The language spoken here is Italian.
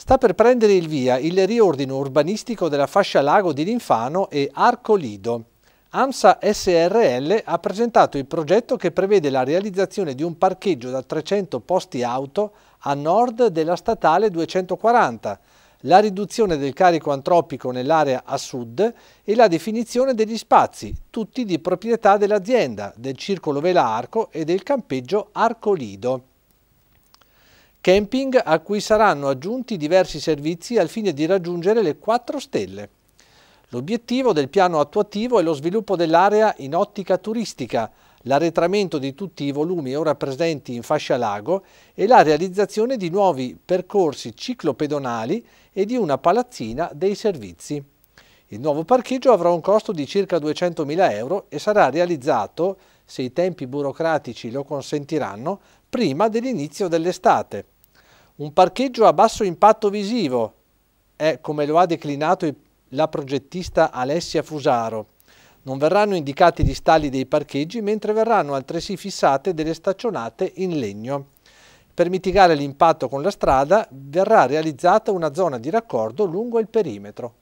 Sta per prendere il via il riordino urbanistico della fascia lago di Linfano e Arco Lido. AMSA SRL ha presentato il progetto che prevede la realizzazione di un parcheggio da 300 posti auto a nord della statale 240, la riduzione del carico antropico nell'area a sud e la definizione degli spazi, tutti di proprietà dell'azienda, del circolo Vela Arco e del campeggio Arco Lido camping a cui saranno aggiunti diversi servizi al fine di raggiungere le 4 stelle. L'obiettivo del piano attuativo è lo sviluppo dell'area in ottica turistica, l'arretramento di tutti i volumi ora presenti in fascia lago e la realizzazione di nuovi percorsi ciclopedonali e di una palazzina dei servizi. Il nuovo parcheggio avrà un costo di circa 200.000 euro e sarà realizzato, se i tempi burocratici lo consentiranno, prima dell'inizio dell'estate. Un parcheggio a basso impatto visivo è come lo ha declinato la progettista Alessia Fusaro. Non verranno indicati gli stalli dei parcheggi, mentre verranno altresì fissate delle staccionate in legno. Per mitigare l'impatto con la strada verrà realizzata una zona di raccordo lungo il perimetro.